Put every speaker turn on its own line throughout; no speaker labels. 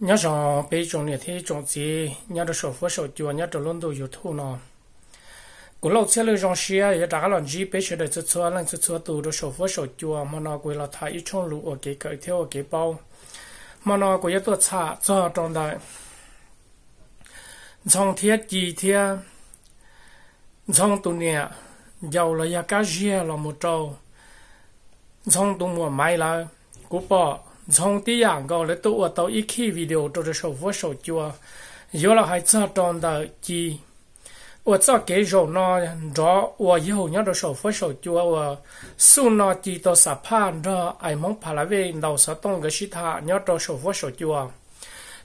nhớ rằng bây giờ này thì chúng chỉ nhớ được sổ phố sổ chùa nhớ được luôn đồ yếu thu nó cũng lâu xe lưu rằng xe ya đã lần gì bây giờ để chút xóa lần chút xóa tù được sổ phố sổ chùa mà nó quay là thay ít trong lũ ở cái cái theo ở cái bao mà nó quay là tôi xả cho trong đại trong thiết gì thiết trong tù nè giàu là ya cá là một trâu trong tù mùa mai là cú bỏ 从底样高了都我到一起 video 都是手扶手脚，有了还这装的机，我这给手呢着我以后要着手扶手脚我手呢机到啥盘着，爱蒙爬来位老啥东个是他要着手扶手脚。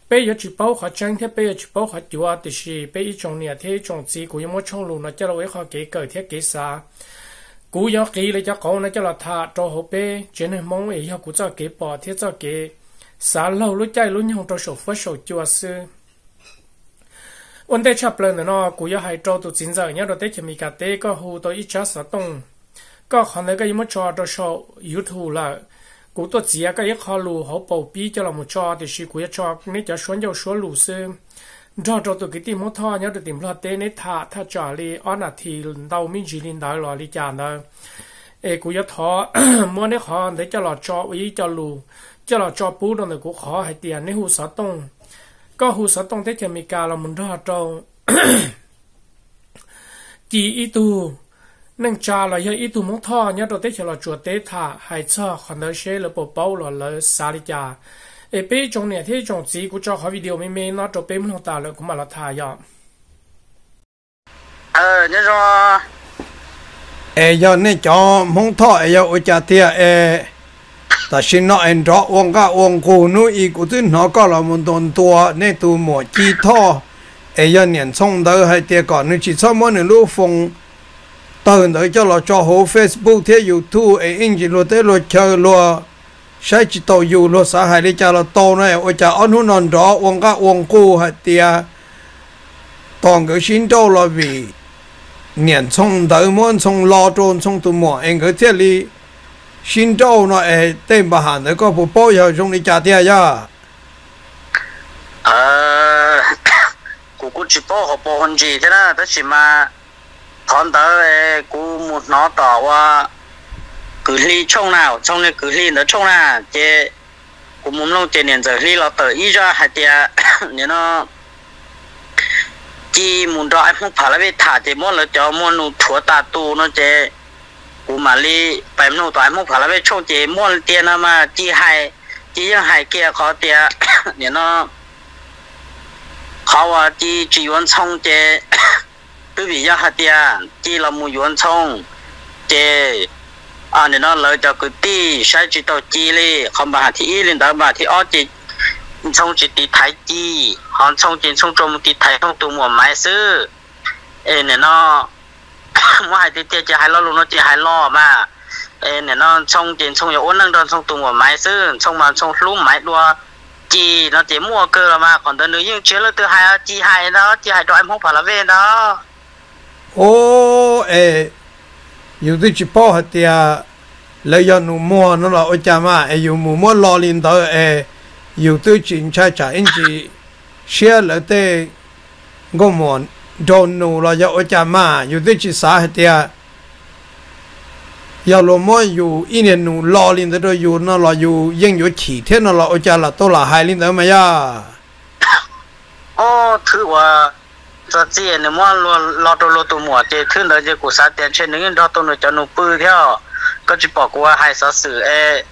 bây giờ chỉ bảo họ chẳng thế bây giờ chỉ bảo họ chữa thì bây giờ trong nhà thế trong gì cũng như một trong lùn nó cho nó với họ kỹ cởi thế kỹ xa cú gió kỹ lấy cho con nó cho là thà cho hộp bê chuyện này mong ấy cho cú cho kế bỏ thiết cho kế xả lâu lúc chạy lúc nhung cho sổ phất sổ chưa sư vấn đề chấp lên nó cú gió hai trâu tụ chín giờ nhớ rồi tết chỉ mi cả tê có hồ tôi ít chát sợ tông có khăn lấy cái mất cho cho sổ youtube là cú tôi chỉ cái ít khó lù hộp bầu bi cho là một cho thì sự cú cho nên cho xuống dầu xuống lù sư trong trong tụi cái tim mốt thoa nhớ được tim lo tê nế thả thả trả li on à thì đau mình chỉ linh đại loại li chán đó ê cú yếu thọ mua nế khó để cho lo cho ý cho lù cho lo cho bú đó là cú khó hay tiền nế hú sợ tông có hú sợ tông thế thì mình cả là mình ra trâu chỉ ý tu nâng cha là yên ý tu mốt thoa nhớ được thế thì lo chuột tế thả hay cho còn đỡ xe là bộ bao là lỡ xa li chán e pe chong ne the chong chi ku cho ha video me me na to pe mo ta le ku ma la tha ya ờ nhớ cho,
e yo ne cho mong tho e yo o cha tia e ta xin nó en rõ wong ga wong ku nu i ku tin nó có là một don tua nên tu mo chi tho e giờ nian xong da hay tiếc còn nên chỉ cho mỗi ne phong tao đợi cho là cho hồ facebook thế youtube e in ji lo thế lo chờ lo sai chỉ tàu dù lo xã hải đi cha là tàu này ôi cha ăn hôn non đó uống cá uống cô hạt tia toàn cái xin đâu là vì niệm xong tới muốn xong lo trôn xong tụi mỏ anh cái thiết lý xin đâu nó ấy tên bà hàn có bộ bao giờ xong đi cha tia ya
à cô cũng chỉ bao họ bao hơn gì thế đó đó chỉ mà còn tới cô một nó tỏ qua cứ li trong nào trong này cứ li nó trong là chế cũng muốn lâu chế nền giờ li nó tới ít ra hay tia nên nó chỉ muốn đó em không phải là bị thả chế muốn là cho muốn nó thua ta tu nó chế cũng mà ly bảy nó tỏi không phải là bị trong chế muốn tiền mà chỉ hay chỉ những hay kia khó tiền nên nó khó à chỉ chỉ muốn trong chế bởi vì ra hạt tiền chỉ là muốn muốn trong chế อ่าเนี่ยนั่นเลยจะกุฏิีใช้จิตตจีเลยคำบาที่อีลินตาบาที่อ้อจิตชงจิตติไทยจีหอนชงจิตชงจมตีไทยชงตัวหมวไม้ซื้อเอเนี่ยนั่นว่าให้เตี้ยจะให้ล้อลุงนั่นจะให้ล้อมาเอเนี่ยนั่นชงจิตชงอย่าอ้นนั่งโดนชงตัวหมวไม้ซื้อชงมาชงลุ่มไม้ดัวจีนั่นจะมั่วเกละมาก่อนตัวนึงยิ่งเชื่อเลยตัวายจีายแล้วจีหัวไอพมกผาละเวนเนาะ
โอ้เออยู่ที่ชิปอเตียเลยยนูมัวนั่นแหละโอจามาเออยู่มูมัวรอลินเตอเออยู่ที่จินชาจ่าอินจีเชียเลยเตงมอนโดนนูเราจะโอจามาอยู่ที่ชิสาเตียยาลมอยู่อินเนนูรอลินเตออยู่นั่นแหละอยู่ยังอยู่ขี่เท่นั่นแหละโอจาละตัวละหายลินเตอมายา
อ๋อถือว่า cho chị nếu mà lo đồ lo tụ mua chị thương đó chị cổ sát tiền trên những đó tụ nó cho nó bự theo có chỉ bỏ qua hai sáu sự e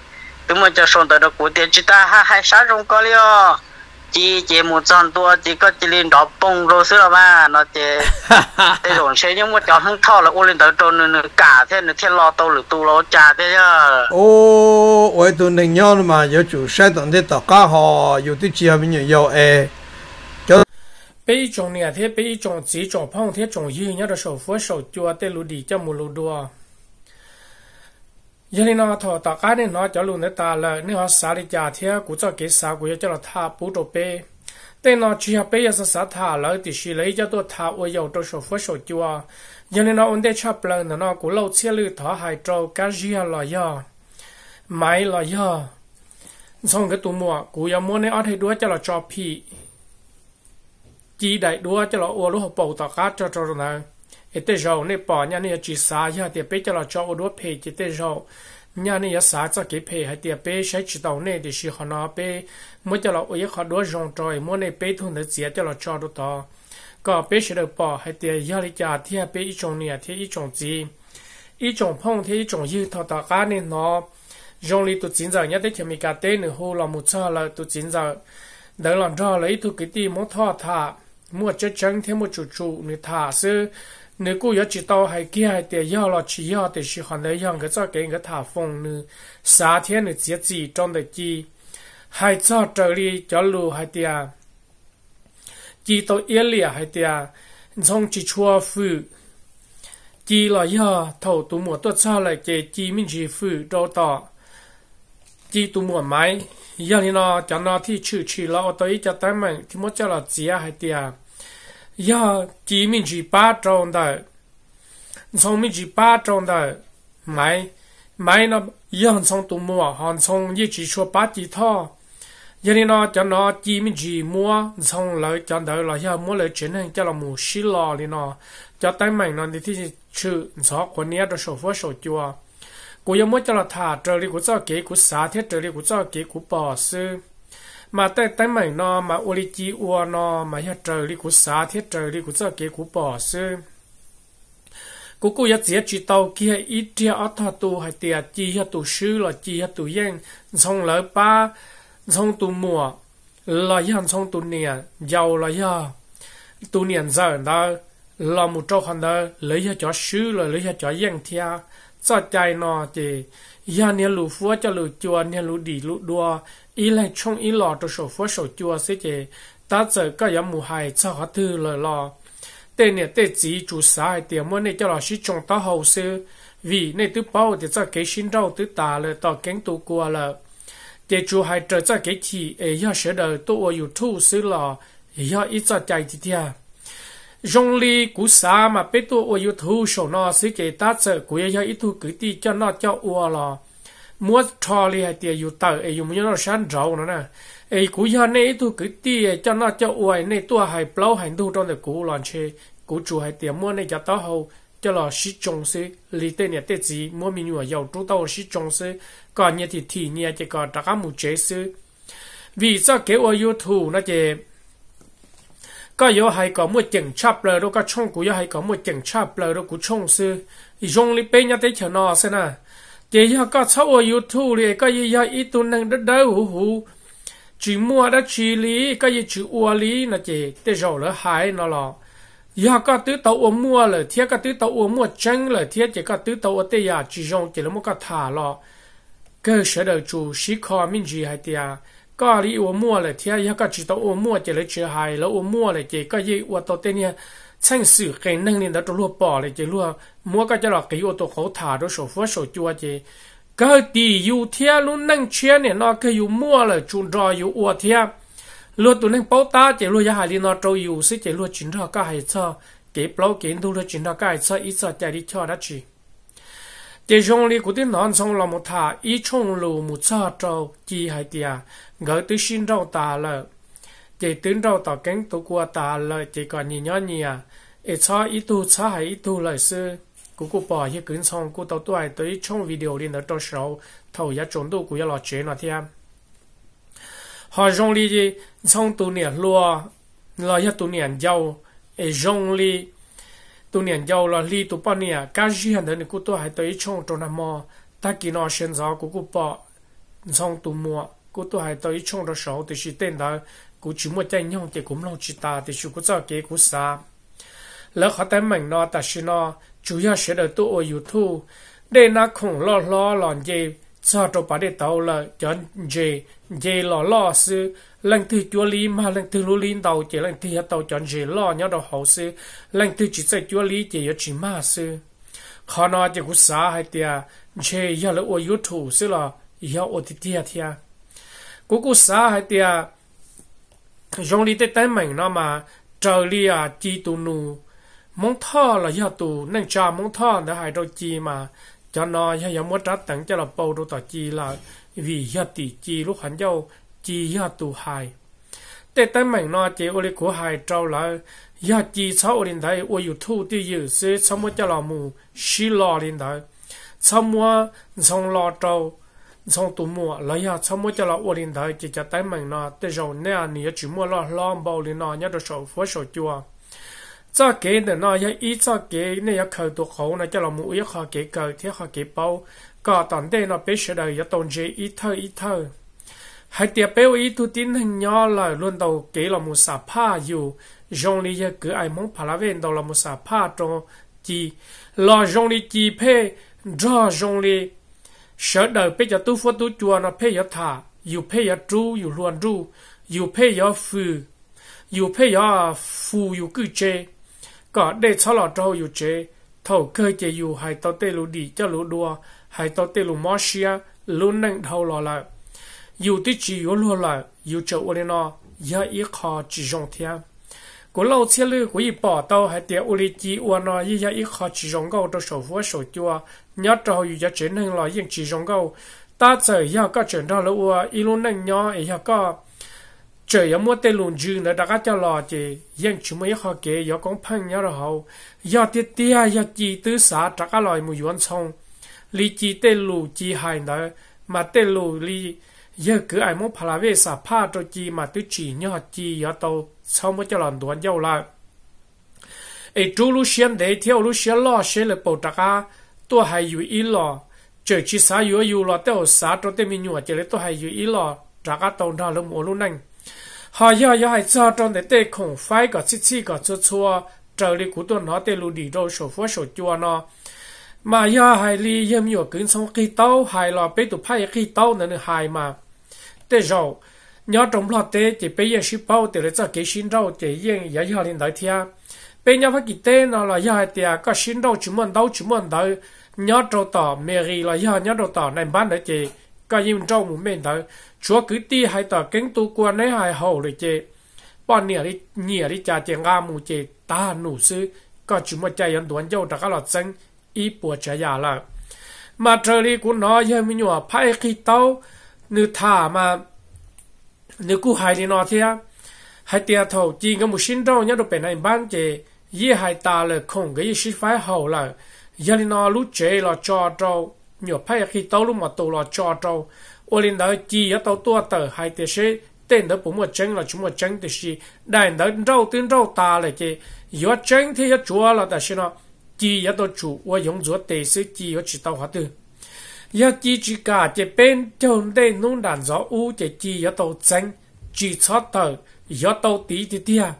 tôi muốn cho xong tới đó của tiền chỉ ta hai hai sáu trong có liao chị chị một trăm tua chị có chỉ lên đó bông rồi xưa mà nó chị thế rồi xe nhưng mà cho thằng thọ là ô lên tới trôn nên cả thế nên thế lo tàu lửa tu lo trả thế
chứ ô ôi tôi nên nhau mà giờ chủ xe tận thế tao cá họ giờ tôi chỉ là mình nhiều e
bây chồng nè thế bây chồng chỉ chọn phong thế chọn gì nhớ được sầu phúa sầu chua tê lù đi cho mù lù đua giờ này nó thọ tạ cái này nó cho luôn để ta là nếu họ xả đi già thế cũng cho cái xả cũng cho là tha bút đồ bê tên nó chỉ học bây giờ xả tha lỡ thì xí lấy cho tôi tha ôi dầu tôi sầu phúa sầu chua giờ này nó ổn định chấp lời nó cũng lâu chưa lư thọ hai trâu cá gì là do máy là do xong cái tụ mua, cũng giờ mua này ở đây đuôi cho là cho phi chỉ đại đua cho lo ô lúc bầu tàu cá cho cho là ít tế dầu này bỏ nhà này chỉ xả ya tiệp bê cho lo cho ô đua phê chỉ tế dầu nhà này xả cho cái phê hay tiệp bê sẽ chỉ tàu này thì chỉ họ nó bê mới cho lo ô yết họ đua rong trời mỗi này bê thun được dễ cho lo cho đồ to có bê sẽ được bỏ hay tiệp ya lý cha thì bê ít chồng nè, thì ít chồng gì ít chồng phong thì ít chồng như thọ tàu cá nên nó rong lý tụt chín giờ nhất tới thì mình cả tên nữa hồ là một giờ là tụt chín giờ đỡ làm cho lấy thu cái ti muốn thọ thả mua chết chăng thêm một chủ chủ nữa thả sư nếu cô yếu chỉ đâu hay kia hay để yếu lo chỉ yếu để sự hoàn đấy yếu cái cho cái cái thả phong nửa sáu thiên nửa chỉ gì trong đời chi hay cho trời đi cho lù hay tiệt, chỉ tao yếu lìa hay tiệt, trong chỉ chua phu, chỉ là yếu thầu tụ mua tuốt sao lại cái chỉ mình chỉ phu đâu đó, chỉ tụ mua máy giờ thì nó cho nó thì chữ chữ lo tôi cho tới mình thì mất cho là chỉ hay tiệt. Ya, ji mi ji ba zhōng dhōu, tsōng mi ji ba zhōng dhōu, mai, mai na i hāng tsōng tō mua, hāng tsōng ye ji shuwa ba jī tō. Ya ni na, jan na ji mi ji mà tay tay mày nó mà ô li chi ua nó mà hết trời đi của xá thiết trời đi của sợ kế của bỏ sư cú cú yết chia chi tàu kia ít chia ở thọ tu hay tiệt chi ya tu sư là chi ya tu yên xong lỡ ba xong tu mùa là yên xong tu nia giàu là ya tu nia giờ đó là một trâu hòn đó lấy ya cho sư là lấy ya cho yên thia cho chạy nó thì ya nia lu fu cha lu chua nia lu di lu đua ý lại trong ý lò cho sổ fu sổ chua sẽ chế ta giờ có ya mu hai cha họ tư lời lò tê nia tê chỉ chủ sai tiền mua này cho lò sĩ trong ta hậu sư vì này tứ bao thì cho cái xin rau tứ ta lời tỏ cánh tu qua là tê chủ hai trở cho cái chỉ ấy e ya sẽ đời tôi ở youtube sư lò ya ít cho chạy thì thiệt rong li cú sa mà bé tu ở youtube show nó sĩ kể ta sợ cú ấy hay ít tu cứ ti cho nó cho ua lo mua trò li hay tiền youtube tờ ấy dùng nó sáng rau nó nè ấy cú ấy này ít tu cứ ti cho nó cho ua này tua hai plau hai tu trong được cú lon chê cú chủ hai tiền mua này cho tao hậu cho là sĩ trồng sĩ li tên nhà tết gì mua mình nhua giàu trung tao sĩ trồng sĩ còn nhà thì thì nhà chỉ còn tất cả một chế sĩ vì sao kéo ở youtube nó chỉ ก็ยอให้ก็มัวเจ๋งชับเลยแล้วก็ช่องกูยอให้ก็มัวเจ๋งชับเลยแล้วกูช่องซื้อยงลิเป็นยัดเฉียวนอซะนะเจียก็ชอบยูทูบเลยก็ยอยอีตุนนึงเด้อหูหูจีมัวได้ชีลีก็ยจีอัวลีนะเจเตจเอาเลยหายนอหรอยาก็ตื้อตัวมัวเลยเทียก็ตื้อตัวมัวจังเลยเทียเจก็ตื้อตัวเตียจีจงเจแล้วมันก็ถ่าหรอก็เสด็จจูชิคอมินจีให้เตียก็ลีอัวมั่วเลยเทียยก็จิตอัวมั่วเจเลยเชื่อหายแล้วอัวมั่วเลยเจก็ยี่อัวตัวเตเนี่ยช่างสื่อเก่งนั่งเนี่ยแล้วตัวรัวปอเลยเจรัวมั่วก็จะหลอกกี่อัวตัวเขาถ่าด้วยโฉฟัวโฉจัวเจก็ตีอยู่เทียลุ้นนั่งเชียเนี่ยนอก็อยู่มั่วเลยจุนรออยู่อัวเทียรัวตัวนั่งเป้าตาเจรัวยาหายลีนอโตอยู่สิเจรัวจินรอก็หายเชอเก็บเปล่าเก็บดูรัวจินรอก็หายเชออีสอใจดีชอดัชชี chỉ trong lý của tiếng nón sông là một thả ý chung lù một sa trâu chi hai tia gỡ tới xin rau tà lợ chỉ tiếng rau tà cánh tổ của tà lợ chỉ còn nhìn nhỏ nhì à ít sa ít tu sa hay ít tu lời sư cú cú bỏ hiệp cứng xong cú tàu tuổi tới trong video liên đó cho sáu thầu giá trốn tu của gia lò chế nó thêm họ trong lý gì xong tu niệm lúa lo hiệp tu niệm giàu ở trong lý tu niên giàu là li tu bao nia cá gì hẳn đến cụ tôi hay tới chong trong năm mò ta kỳ nó sinh gió của cụ bỏ xong tu mua cụ tôi hay tới chong đó sáu thì chỉ tên đó cụ chỉ mua chạy nhau thì cũng lâu chỉ ta thì chỉ cụ cho kế cụ xa lỡ khó tay mình nó ta xin nó chủ yếu sẽ đợi tôi ở youtube để nó không lo lo lòn gì cho trò bà để tàu là chọn dê dê lò lò sư lần thứ chúa lý mà lần thứ lũ lý tàu chỉ lần thứ hai tàu chọn dê lò nhau đầu hậu sư lần thứ chỉ sẽ chúa lý chỉ có chỉ mà sư khó nói chỉ cũng xa hay tia dê giờ là ô yếu thủ sư là giờ ô thì tia tia cũng cũng xa hay tia dòng lý tới tới mình nó mà trời lý à chi tu nu mong thọ là giờ tu nên cha mong thọ để hai đôi chi mà cho nó hay giống mất trát tặng cho là bầu đồ tỏ chi là vì hiệp tỷ chi lúc hắn dâu chi hiệp tù hài tê tay mảnh nó chế ô lê của hài trâu là hiệp chi sau lên thấy ô yêu thu tiêu yêu sẽ sau mất cho là mù xí lò lên thấy sau mua xong lò trâu xong tù mua là hiệp sau mất cho là ô lên thấy chỉ cho tay mảnh nó tê rồi nè nĩa chỉ mua lò lò bao lên nó nhớ được sổ phố sổ chua cho kế để nó ya ý cho kế này ya khởi tụ khổ, nó cho là mua ya khởi kế khởi thiết khởi kế bao có tận đây nó biết sửa đời ya tồn chế ý thơ ý thơ hai tiệp bêu ý tu tin hình nhỏ là luôn đầu kế là mua sạp pha dù dòng lý ya cứ ai mong phá lá đầu là mua sạp pha trong chi lo dòng lý chi phê do dòng lý sửa đời bây giờ tu phu tu chùa nó phê ya thả dù phê ya tru dù luôn tru dù phê ya phu, dù phê ya phu, dù cứ chơi có để cho lọ trâu dù chế thầu cơ chế dù hay tao tê lù đi cho lù đua hay tao tê lù mò xia lù nâng đầu lọ lại dù tí chỉ yếu lù lại dù chờ ô lên nó ya ý khó chỉ dùng thiên của lâu chia lư của ý bỏ tao hay tiệt ô lì chỉ ô nó ý ya ý khó chỉ dùng gâu cho sổ vua sổ chua nhớ trâu dù ya chế nâng lọ yên chỉ dùng gâu ta chờ ya có chuyện đó lù ô ý lù nâng nhó ý ya có trời có mua tên lùn dư nữa đã có cho lò chị yên chúng mới họ kể có con phăng nhau rồi hậu do tiết tia do chị tứ xã đã có lòi mùi yuan lý chị tên lù chị hài nữa mà tên lù lý giờ cứ ai muốn phá về xã pha cho chị mà tứ chỉ nhỏ chị do tàu sau mới cho lòn đuôn dâu lại ấy chú lúc xem để theo lúc xem lo là bộ đã có tôi hay dụ ý lo trời chỉ xã dụ dụ lo tao xã cho tên mình nhua chỉ là tôi hay dụ ý lo đã có tàu nào lúc mùa lúc nành họ giờ giờ hay cho trong để tê khủng phái có chi chi có chua chua trở đi cú tuần nó tê lù đi đâu số phố số chua nó mà giờ hay li yếm nhiều cứng sống khi tàu hay là bê tụ phải khi tàu nên hay mà tê rồi nhớ trong lo tê chỉ bây giờ ship bao tê lấy cho cái xin đâu chỉ yên giờ giờ lên đại thia bây giờ phải kí tê nó là giờ hay tê có sinh đâu chúng mình đâu chúng mình đâu nhớ trâu tỏ mary là giờ nhớ trâu tỏ này bán đấy chỉ có yên trong một mình thôi chúa cứ ti hay tờ kinh tu quan ấy hay hậu rồi chê bọn nhỉ đi nhỉ đi cha tiền ga mù chê ta nụ sư có chúng mà chạy yên tuấn dâu đã các lọt sinh ý bùa trẻ già là mà trời đi cũng nói với mình nhỏ phải khi tao nữ thả mà nữ cú hay đi nó thế hay tiền thầu chi có một xin đâu nhá đồ bên này bán chê ye hai ta là không cái gì phải hậu là giờ đi nó lú chê là cho trâu nhỏ phải khi tao lú mà tao là cho trâu 我领导只要到多的还得是等到不么争了，就么争的是，但到绕等绕大了的，要争的要做了，但是呢，只要到做我用做第四只要知道话的。要只只家这边种的弄难做乌这只要到争，只错的要到底的的啊。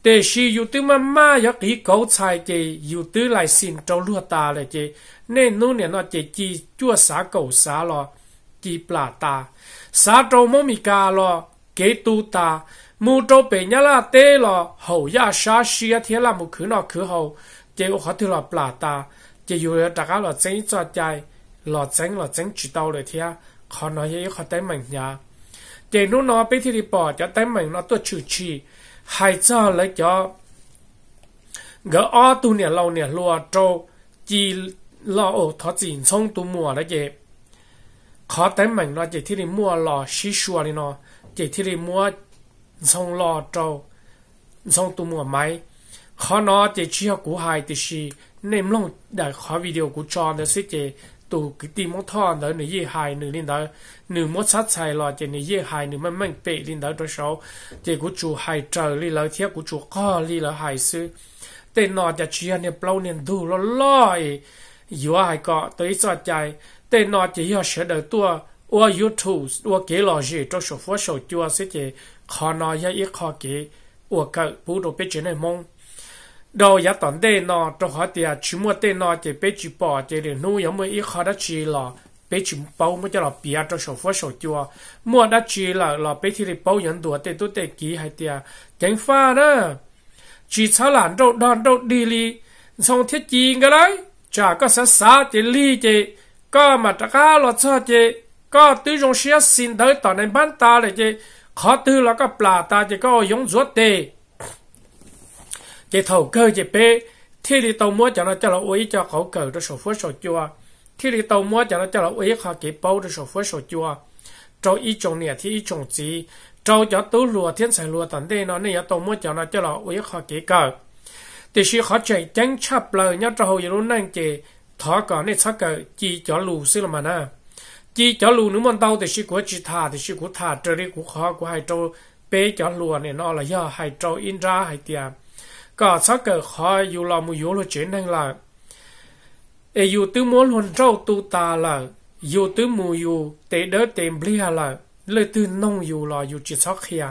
但是有的妈妈要给狗菜的，有的来信找落大了的，那弄年了这只做啥狗啥了。ki pla ta sa to mo mi ka lo ke tu ta mu to bè nhà la te lo ho ya sha shi ya the la mu khu no khu ho che ho thu lo pla ta che yu ya ta ka lo chen cho chai lo chen lo chen chi tao le thia khó nói ye khó tay mình nhà để nó nó bị thì bỏ cho tay mình nó tôi chịu chi hai cho lấy cho gỡ o tu nè lâu nè lùa trâu chỉ lo ổ thọ chỉ xong tu mùa đấy vậy ขอเต็มเหมือนเราเจที่ริมัวหล่อชี้ชัวนี่เนาะเจที่ริมัวส่งหล่อโจส่งตัวมัวไหมขอเนาะเจชี้ยกูหายติชีเนมลงเดี๋ยวขอวิดีโอกูจอนเดี๋ยวสิเจตัวกิติมงท่อนเดี๋ยวหนึ่งยี่หายหนึ่งนี่เดี๋ยวหนึ่งมดชัดใส่รอเจหนึ่งยี่หายหนึ่งมันมันเป๊ะนี่เดี๋ยวตัวเขาเจกูจูหายเจอรี่เลยเที่ยกูจูก้อรี่เลยหายซื้อแต่นอจะเชียเนี่ยเปล่าเนี่ยดูล้อยอยู่ายเกาะตัวอิสอดใจ thế nó chỉ họ sẽ đợi tua ua youtube ua kế lò gì cho số phố số chua sẽ chỉ khó nó ya ít khó kế ua cỡ bù đồ bê chế này mong đầu giá tổn tê nó cho họ tia chú mua tên nó chỉ bê chú bỏ chỉ để nuôi giống mới ít khó đã chì lò bê chú bao mới cho lò bia cho số phố số chua mua đã chì lò lò bê thì bao nhận đồ tên tu tên ký hay tia chẳng pha đó chỉ sao làm đâu đòn đâu đi li xong thiết chi ngay, đấy chả có sát sát chỉ li chỉ có mà ta cá lo cho chị có tư dùng xe xin tới tỏ nên bán ta để chị khó tư là có bà ta chị có dùng ruột tê chị thầu cơ chị bê thì đi tàu mua cho nó cho là uy cho khẩu cờ cho sổ phối sổ chua thì đi tàu mua cho nó cho là uy khó chị bao cho sổ phối sổ chua trâu ý chồng nè thì ý chồng chị trâu cho tú lùa thiên sài lùa tận đây nó nè tàu mua cho nó cho là uy khó chị cờ thì sự khó chạy tránh chập lời nhau trâu hồi luôn năng chị thọ cả nên chắc cả chỉ cho lù xí là mà na chỉ cho lù nếu mình đau thì chỉ của chỉ thả thì chỉ của thả trời đi của khó của hai trâu bé cho lù này nó là do hai trâu in ra hai tiệm cả chắc cả khó dù là một dù là chuyện này là e dù tứ muốn luôn trâu tu ta là dù tứ mù dù tệ đỡ tìm blia là lời từ nông dù là dù chỉ chắc kia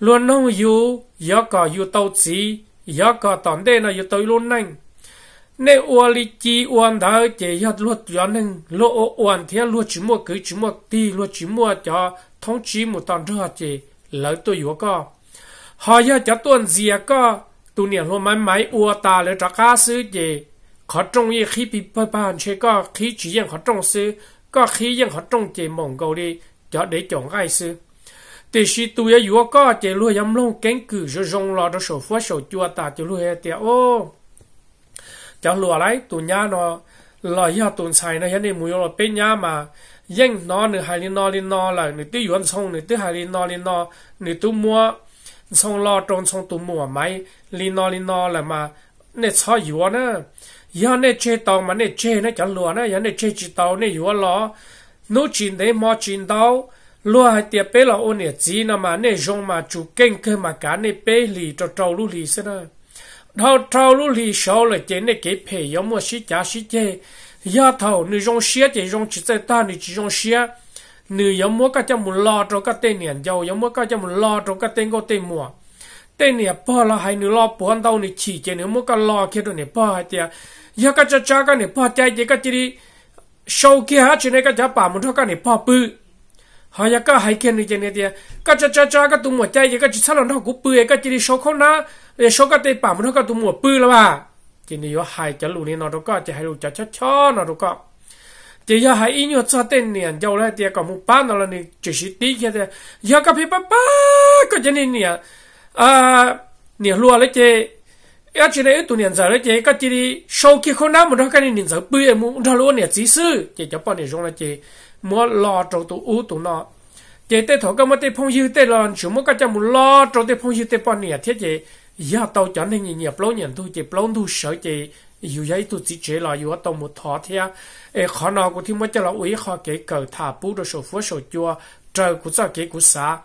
luôn nông dù do cả dù tàu chỉ do cả tòn đen là dù tới luôn nhanh nè ua li chi uan thơ chỉ hạt luật cho nên lỗ uan thế luật chỉ mua cứ chỉ mua ti luật chỉ mua cho thống chí một tòn thơ chỉ lấy tôi yếu co họ giờ cho tuần gì co tu niệm lo máy máy ua ta lấy trả cá sư chỉ khó trông y khi bị bơi bàn chế co khi chỉ yên khó trông sư co khi yên khó trông chỉ mong cầu đi cho để chọn ai sư thì si tu yếu co chỉ luôn yam long cánh cử rồi rong lo đó sổ phua sổ chua ta chỉ luôn hết tiệt ô จังหลัวไรตุนยาเนาะลอยยาตุนใส่นะยันนี่มูยเราเป็นยามายิ่งนอหนึ่งหายลินอลินอละหนึ่งตีหยวนชงหนึ่งตีหายลินอลินอหนึ่งตุ้มัวชงรอตรงชงตุ้มัวไหมลินอลินอละมาเนี่ยชอบอยู่นะยันเนี่ยเชตองมาเนี่ยเชนะจังหลัวนะยันเนี่ยเชจิตองเนี่ยอยู่หรอนู้จินได้มอจินเตาลัวให้เตียเป้เราโอเนี่ยจีนะมาเนี่ยชงมาจูเก่งเกินมาการเนี่ยเป้หลีจะเจ้าลู่หลีซะนะ thao thao lu li show là chế này cái phe yếm mà xí chả xí chế ya thao nữ rong xía chế rong chỉ xe, ta nữ chỉ rong xía nữ yếm mua cái chăm mua lo cho cái tên niên giàu yếm mua cái chăm mua lo cho cái tên có tên mua tên này bỏ là hai nữ lo buồn đau nữ chỉ chế nữ mua cái lo kia rồi nữ bỏ hai tia ya cái cha cha cái nữ bỏ chạy chế cái chỉ đi show kia hết chế này cái cha bà muốn cho cái nữ bỏ bự họ ya ka hai ken ni chen dia ka cha cha cha ka tu mo chai ye ka chi sala no ku pu ye ka chi so kho na ye so ka te pa mo ka tu mo pu la ba chi ni yo hai cha lu ni no do ka cha hai lu cha cha cha no do ka chỉ ya hai in yo cha ten ni an jau la dia ka mu pa no la ni chi shi ti ke de ya ka phi pa pa ka chen ni ni a ni lu la che ya chỉ đấy tụi nhân giờ đấy chỉ các chỉ đi sau khi khôn nam một đó cái nên giờ bươi mu đó luôn nè chỉ sư chỉ cho bọn này dùng là chơi mua lo trâu tụ u tụ nọ chế tế thổ các mà tế phong dư tế lòn chú mô cá chăm mù lo trâu tế phong dư tế bò nè thế chế giờ tàu chở nên nhìn nhập lâu nhận thu chế lâu thu sợ chế dù vậy tụ chỉ chế là dù tàu một thọ thế ê khó nào của thì mới cho là ủy khó kể cờ thả bút đồ sổ phúa sổ chua trời của sao kể của xã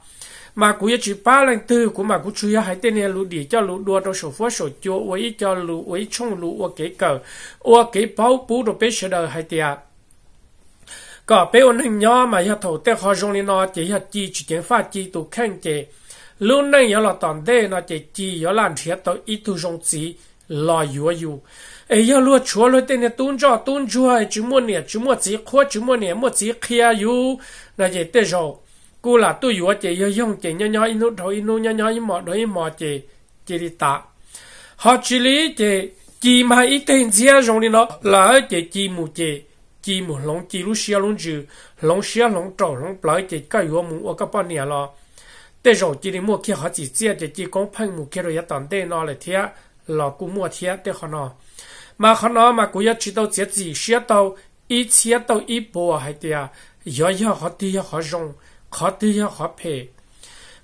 mà cũng chỉ ba lần tư của mà cũng chưa hai tên này lũ đi cho lũ đua đâu số phó số chua ấy cho lũ ấy chung lũ ở cái cờ ở cái bao bú đồ bé sờ đời hai tia có bé ôn hình nhỏ mà ya thổ tế khó dùng lên nó chỉ ya chi chỉ kiến phát chi tụ khen chế lúc này ya là toàn đế nó chỉ chi ya làm thiệt tới ít thu dùng chỉ lo yu yu ấy ya luôn chúa luôn tên tuôn cho tuôn chúa chú mua nè chú mua chỉ khó chú mua nè mua chỉ kia yu nó chỉ tế rồi cú là tôi yu chỉ ya dùng chỉ nhỏ nhỏ inu thôi inu nhỏ nhỏ inu mỏ đó inu mỏ chỉ chỉ đi tạ họ chỉ lý chỉ chỉ mà ít tên gì dùng lên nó là chỉ chỉ mù chỉ chỉ một lòng chỉ lúc xia luôn chứ lòng xia lòng trâu lòng bảy chỉ cái yếu muốn ở các bạn nhà lo để rồi chỉ đến mua kia họ chỉ chia chỉ chỉ con phân mua kia rồi nhất tận đây nó là thế là cũng mua thế để họ nó mà họ nó mà cũng nhất chỉ đâu chỉ chỉ xia đâu ít xia đâu ít bộ hay thế giờ giờ họ đi họ dùng họ đi họ phê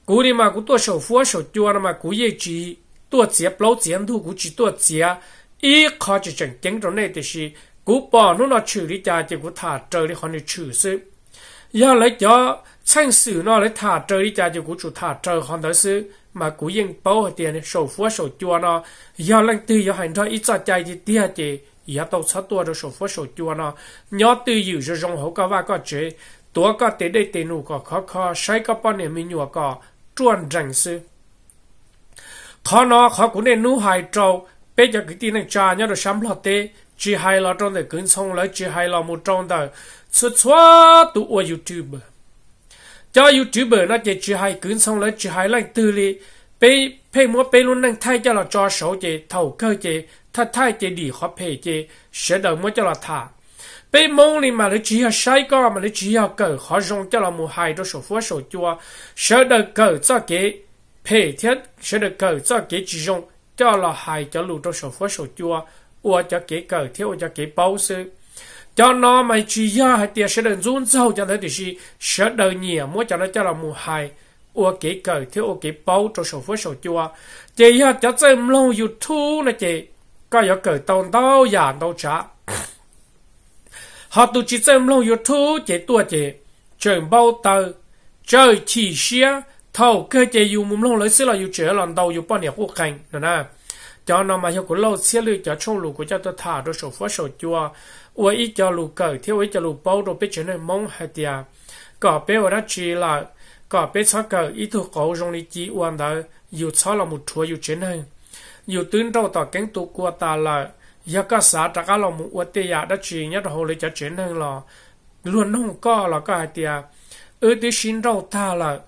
cú đi mà cú tôi sầu phua sầu chua mà cú ye chỉ tôi chỉ lâu tiền thu cú chỉ tôi chỉ ít khó chỉ chẳng chẳng trong này thì cú bỏ nó nó chữ đi cha chỉ cú thả trời đi hoàn đi chữ sư giờ lấy cho sang sử nó lấy thả trời đi cha chỉ cú thả trời hoàn đó sư mà cú yên bao tiền sổ phú sổ chua nó giờ lần từ giờ hành thôi ít cho chạy gì tia chỉ giờ tàu sáu tua rồi sổ phú sổ chua nó nhớ từ giờ rồi rong hậu cả ba có chế tua có tế đây tế khó khó sai có bao nhiêu mình nhua có chuẩn rằng sư khó nó khó cũng nên nụ hại trâu bây giờ cái tin này cha nhớ được sắm lọt tế chỉ hay là trong đời cứng xong lại chỉ hay là một trong đời xuất xóa tụ ở youtube cho youtube nó chỉ chỉ hay cứng xong lại chỉ hay là từ lý bê bê mua bê luôn năng thay cho là cho số chế thầu cơ chế thay thay chế đi khó phê chế sẽ đợi mua cho là thả bê mông đi mà lấy chỉ là sai co mà lấy chỉ là cờ khó dùng cho là một hai đôi số phú số chua sẽ đầu cờ cho cái phê thiết sẽ đầu cờ cho cái chỉ dùng cho là hai cho lũ đôi số phú số chua 我叫给狗贴，我叫给包是。cho nó mày chỉ ra hay tiền sẽ đừng run sâu cho nó thì chỉ sẽ đừng nhiều mỗi cho nó cho là mùa hai ô kỹ cờ thiếu ô kỹ bao cho sổ phối sổ chua chị cho xem lâu youtube nè chị có giờ cờ tông đâu già đâu chả họ tụ chỉ xem lâu youtube chị tua chị trường bao tờ chơi chỉ xe thầu cơ chị dùng mồm lấy xí là dùng chế làm đầu bao nhiêu quốc hành nè cho nó mà hiệu của lâu xía lưu cho trong lù của cho tôi thả đồ sổ phó sổ chua ua ít cho lù cờ thì ít cho lù bao đồ biết chuyện này mong hay tiệt có bé ở đó chỉ là có bé sao cờ ít thuộc cổ trong lý chỉ uan đó dù sao là một chúa dù chuyện này dù tuyến đầu tỏ cánh tụ của ta là giờ có xã trả cả lòng một ua tiệt đó chỉ nhất hồ lý cho chuyện này là luôn không có là có hay tiệt ư tí xin đâu ta là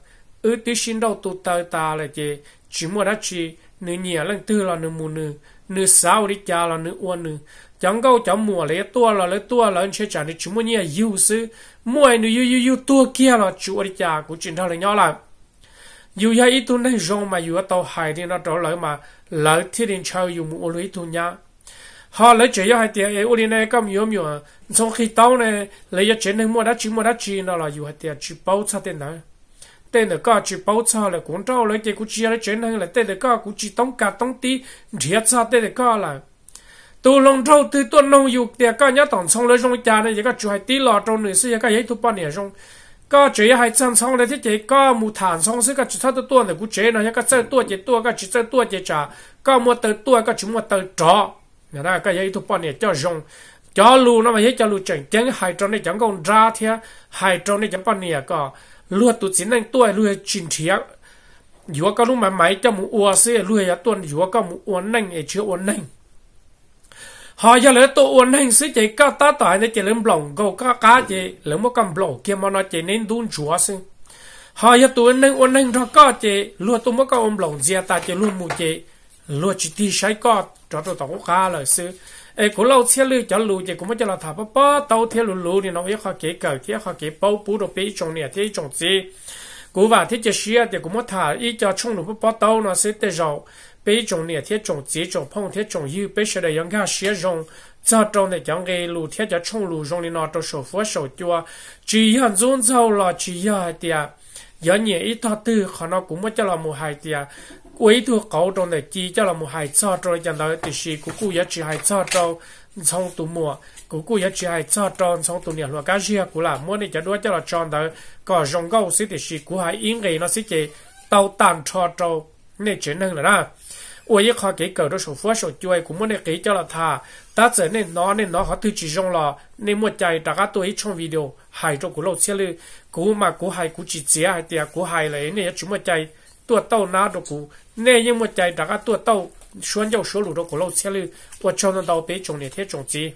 ư tí xin đâu tụ ta ta là gì chỉ mua đó chỉ nữ nhẹ lần tư là nữ mù nữ nữ sáu đi cha là nữ uôn nữ chẳng câu chẳng mùa lấy tua là lấy tua là anh sẽ trả đi chúng mua nhẹ yêu sư mua nữ yêu yêu yêu tua kia là chủ đi cha của chuyện thao là nhỏ là yêu ya ít tu này rong mà yêu tàu hải đi nó trở lại mà lỡ thiết đến chơi yêu mù lấy tu nhá họ lấy chỉ yêu hai tiền ấy uli này cầm yêu miêu trong khi tàu này lấy chỉ nên mua đá chỉ mua đá chỉ là yêu hai tiền chỉ bao sát tiền này tên là có chỉ bảo cho là cũng trâu lấy cái cũng chia lấy chuyện hơn là tên là có cũng chỉ tống cả tống tí thiệt sao tên là có là tu long trâu từ tuần nông dục thì có nhớ tổng xong lấy trong cha này có chủ hay tí lò trong nữ sĩ có giấy thu bao nhiêu trong có chỉ hay chăm xong lấy thế chỉ có mù thản xong sẽ có chỉ thắt tuần là cũng chế nó có chơi tuần chỉ tuần có chỉ chơi tuần chỉ trả có mua tới tuần có chỉ mua tới trọ nhà đó có giấy thu bao nhiêu cho dùng cho lu nó mà phải cho lu chẳng chẳng hai trong này chẳng còn ra thì hai trong này chẳng còn nè có lu tụ chỉ nên tuổi lu chín thiệt dù có lúc mà máy cho mu ua xe lu ya tuần dù có mu uốn nành ấy chưa uốn nành họ giờ lấy tổ uốn nành sẽ chỉ cao ta tại để chỉ lên bồng gầu cá cá chỉ lấy một cầm bồng kia mà nó chỉ nên đun chúa xin họ giờ tụ uốn nành uốn nành ra cá chỉ lu tụ một con bồng zia ta chỉ lu mu chỉ lu chỉ ti sai cá cho tụ tàu cá lời xin ai cũng xe lưu cho lưu chỉ cũng mới cho là thả bắp bắp tàu theo lưu lưu thì nó yêu khó kế cờ kia khó kế bao bù đồ bê trong nè thế trong gì cú và thế chỉ xia thì cũng mới thả ý cho trong lưu bắp bắp tàu nó sẽ tê rầu bê trong nè thế trong gì trong phong thế trong yêu bê sẽ đầy những cái xia rong cho trong này chẳng cái lưu thế cho trong lưu thì nó trong sổ phố sổ chua chỉ hàng dồn dầu là chỉ hàng tiệt giờ nhẹ ít thọ tư khó nó cũng mới cho là một hai tiệt quỹ thu cầu trong này chỉ cho là một hai cho rồi chẳng đó thì chỉ cũng cũng giá trị hai cho cho xong tụ cũng cũng giá trị hai cho cho xong tụ niệm là cái cũng là muốn để cho đuôi cho là chọn đó có rong gấu thì chỉ cũng hay nghỉ nó chỉ tàu tàn cho cho nên chỉ nên là đó ôi cái khó đó số phước số chuối cũng muốn để kỹ cho là thà ta trở nên nó nên nó họ tự chỉ rong nên một chạy đã các tôi trong video hai cho cũng lâu xí lư cũng mà cũng hay cũng chỉ chỉ hai tiệt cũng hay là nên một chạy 多到哪都去，那有没在？大家多到山脚、山路都去了，去了，我叫他到北中那铁中去。